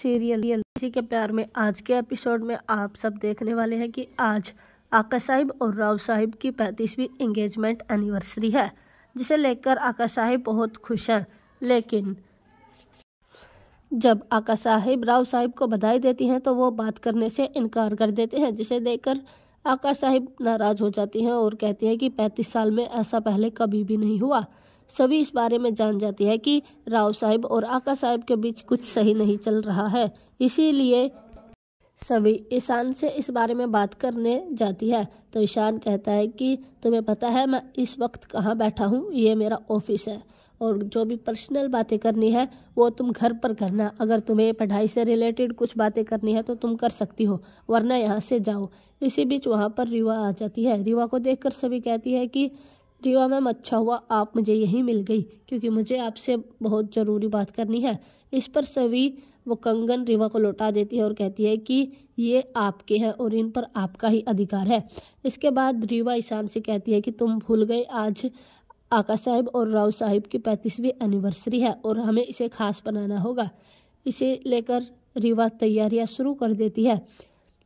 serial इसी के प्यार में आज के एपिसोड में आप सब देखने वाले हैं कि आज आका साहिब और राव साहिब की पैंतीसवीं एंगेजमेंट एनिवर्सरी है जिसे लेकर आका साहिब बहुत खुश हैं लेकिन जब आका साहिब राव साहिब को बधाई देती हैं तो वो बात करने से इनकार कर देते हैं जिसे देखकर आका साहिब नाराज़ हो जाती हैं और कहती हैं कि पैंतीस साल में ऐसा पहले कभी भी नहीं हुआ सभी इस बारे में जान जाती है कि राव साहब और आका साहब के बीच कुछ सही नहीं चल रहा है इसीलिए सभी ईशान से इस बारे में बात करने जाती है तो ईशान कहता है कि तुम्हें पता है मैं इस वक्त कहाँ बैठा हूँ ये मेरा ऑफिस है और जो भी पर्सनल बातें करनी है वो तुम घर पर करना अगर तुम्हें पढ़ाई से रिलेटेड कुछ बातें करनी है तो तुम कर सकती हो वरना यहाँ से जाओ इसी बीच वहाँ पर रीवा आ जाती है रिवा को देखकर सभी कहती है कि रीवा मैम अच्छा हुआ आप मुझे यहीं मिल गई क्योंकि मुझे आपसे बहुत ज़रूरी बात करनी है इस पर सभी वो कंगन रीवा को लौटा देती है और कहती है कि ये आपके हैं और इन पर आपका ही अधिकार है इसके बाद रीवा ईशान से कहती है कि तुम भूल गए आज आका साहब और राव साहिब की पैंतीसवीं एनिवर्सरी है और हमें इसे खास बनाना होगा इसे लेकर रीवा तैयारियां शुरू कर देती है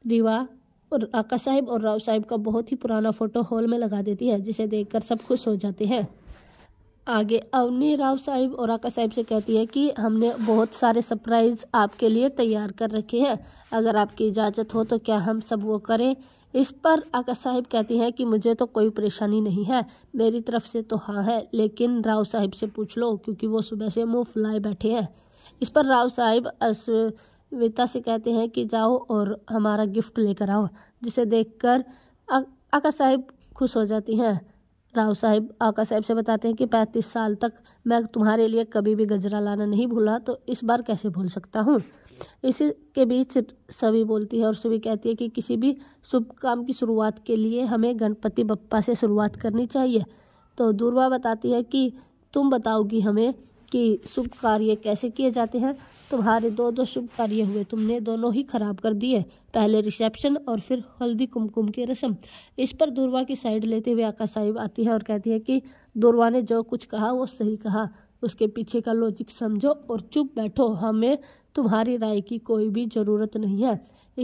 रीवा और आका साहिब और राव साहिब का बहुत ही पुराना फ़ोटो हॉल में लगा देती है जिसे देखकर सब खुश हो जाते हैं आगे अवनी राव साहिब और आका साहिब से कहती है कि हमने बहुत सारे सरप्राइज़ आपके लिए तैयार कर रखे हैं अगर आपकी इजाज़त हो तो क्या हम सब वो करें इस पर आका साहिब कहती हैं कि मुझे तो कोई परेशानी नहीं है मेरी तरफ से तो हाँ है लेकिन राव साहिब से पूछ लो क्योंकि वो सुबह से मुँह फुलाए बैठे हैं इस पर राव साहिब अस विता से कहते हैं कि जाओ और हमारा गिफ्ट लेकर आओ जिसे देखकर आका साहिब खुश हो जाती हैं राव साहिब आका साहिब से बताते हैं कि पैंतीस साल तक मैं तुम्हारे लिए कभी भी गजरा लाना नहीं भूला तो इस बार कैसे भूल सकता हूँ इसी के बीच सभी बोलती है और सभी कहती है कि किसी भी शुभ काम की शुरुआत के लिए हमें गणपति बप्पा से शुरुआत करनी चाहिए तो दूरवा बताती है कि तुम बताओगी हमें कि शुभ कार्य कैसे किए जाते हैं तुम्हारे दो दो शुभ कार्य हुए तुमने दोनों ही खराब कर दिए पहले रिसेप्शन और फिर हल्दी कुमकुम की रस्म इस पर दूरवा की साइड लेते हुए आका साहिब आती है और कहती है कि दूरवा ने जो कुछ कहा वो सही कहा उसके पीछे का लॉजिक समझो और चुप बैठो हमें तुम्हारी राय की कोई भी ज़रूरत नहीं है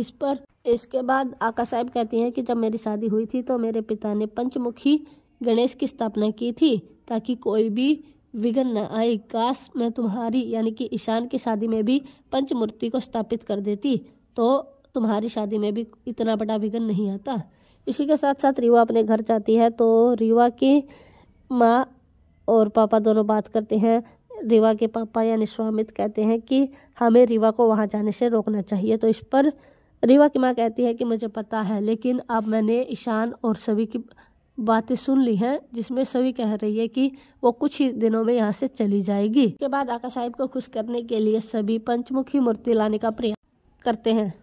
इस पर इसके बाद आका साहिब कहती हैं कि जब मेरी शादी हुई थी तो मेरे पिता ने पंचमुखी गणेश की स्थापना की थी ताकि कोई भी विघन न आए काश मैं तुम्हारी यानी कि ईशान की शादी में भी पंचमूर्ति को स्थापित कर देती तो तुम्हारी शादी में भी इतना बड़ा विघन नहीं आता इसी के साथ साथ रीवा अपने घर जाती है तो रीवा की माँ और पापा दोनों बात करते हैं रीवा के पापा यानी स्वामित कहते हैं कि हमें रीवा को वहाँ जाने से रोकना चाहिए तो इस पर रीवा की माँ कहती है कि मुझे पता है लेकिन अब मैंने ईशान और सभी की बातें सुन ली हैं जिसमें सभी कह रही है कि वो कुछ ही दिनों में यहाँ से चली जाएगी के बाद आका साहिब को खुश करने के लिए सभी पंचमुखी मूर्ति लाने का प्रयास करते हैं